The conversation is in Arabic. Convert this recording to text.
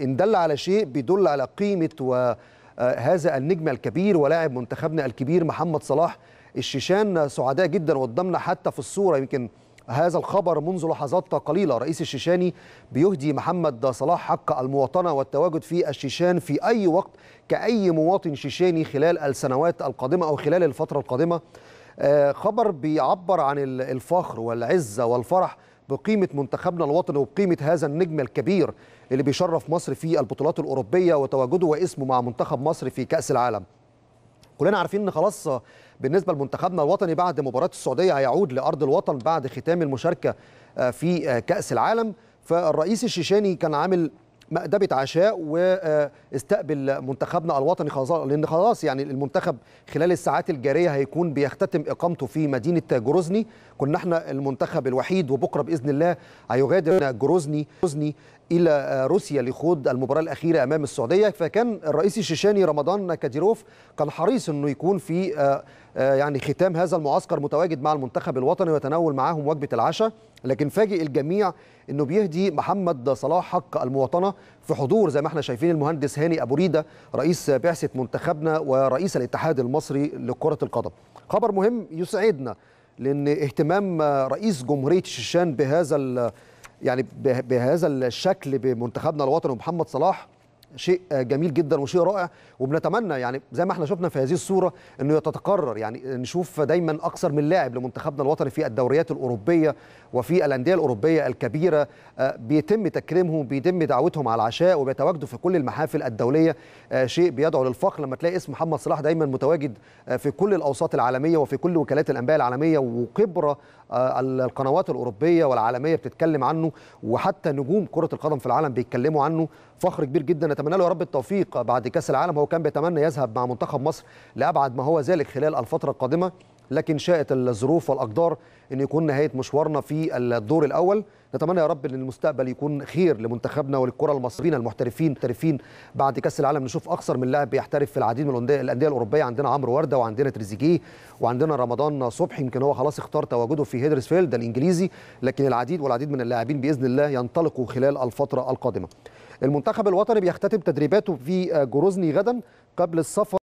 إن دل على شيء بيدل على قيمة وهذا آه، النجم الكبير ولاعب منتخبنا الكبير محمد صلاح الشيشان سعداء جدا وقدمنا حتى في الصورة يمكن هذا الخبر منذ لحظات قليلة رئيس الشيشاني بيهدي محمد صلاح حق المواطنة والتواجد في الشيشان في أي وقت كأي مواطن شيشاني خلال السنوات القادمة أو خلال الفترة القادمة آه، خبر بيعبر عن الفخر والعزة والفرح بقيمة منتخبنا الوطني وبقيمة هذا النجم الكبير اللي بيشرف مصر في البطولات الأوروبية وتواجده واسمه مع منتخب مصر في كأس العالم كلنا عارفين ان خلاص بالنسبه لمنتخبنا الوطني بعد مباراه السعوديه هيعود لارض الوطن بعد ختام المشاركه آه، في آه، كاس العالم فالرئيس الشيشاني كان عامل مأدبة عشاء واستقبل منتخبنا الوطني خلاص لأن خلاص يعني المنتخب خلال الساعات الجارية هيكون بيختتم إقامته في مدينة جروزني كنا احنا المنتخب الوحيد وبكرة بإذن الله هيغادر جروزني إلى روسيا لخوض المباراة الأخيرة أمام السعودية فكان الرئيس الشيشاني رمضان كاديروف كان حريص أنه يكون في آه، آه، يعني ختام هذا المعسكر متواجد مع المنتخب الوطني ويتناول معاهم وجبة العشاء لكن فاجئ الجميع انه بيهدي محمد صلاح حق المواطنه في حضور زي ما احنا شايفين المهندس هاني ابو ريده رئيس بعثه منتخبنا ورئيس الاتحاد المصري لكره القدم. خبر مهم يسعدنا لان اهتمام رئيس جمهوريه الشيشان بهذا يعني بهذا الشكل بمنتخبنا الوطني ومحمد صلاح شيء جميل جدا وشيء رائع وبنتمنى يعني زي ما احنا شفنا في هذه الصوره انه يتتكرر يعني نشوف دايما اكثر من لاعب لمنتخبنا الوطني في الدوريات الاوروبيه وفي الانديه الاوروبيه الكبيره آه، بيتم تكريمهم بيتم دعوتهم على العشاء وبيتواجدوا في كل المحافل الدوليه آه، شيء بيدعو للفخر لما تلاقي اسم محمد صلاح دايما متواجد آه، في كل الاوساط العالميه وفي كل وكالات الانباء العالميه وخبره القنوات الاوروبيه والعالميه بتتكلم عنه وحتى نجوم كره القدم في العالم بيتكلموا عنه فخر كبير جدا نتمنى له يا رب التوفيق بعد كاس العالم هو كان بيتمنى يذهب مع منتخب مصر لابعد ما هو ذلك خلال الفتره القادمه لكن شاءت الظروف والاقدار ان يكون نهايه مشوارنا في الدور الاول نتمنى يا رب ان المستقبل يكون خير لمنتخبنا وللكره المصريين المحترفين المحترفين بعد كاس العالم نشوف اكثر من لاعب بيحترف في العديد من الانديه الاوروبيه عندنا عمرو ورده وعندنا تريزيجيه وعندنا رمضان صبحي يمكن هو خلاص اختار تواجده في هيدرسفيلد الانجليزي لكن العديد والعديد من اللاعبين باذن الله ينطلقوا خلال الفتره القادمه المنتخب الوطني بيختتم تدريباته في جروزني غدا قبل السفر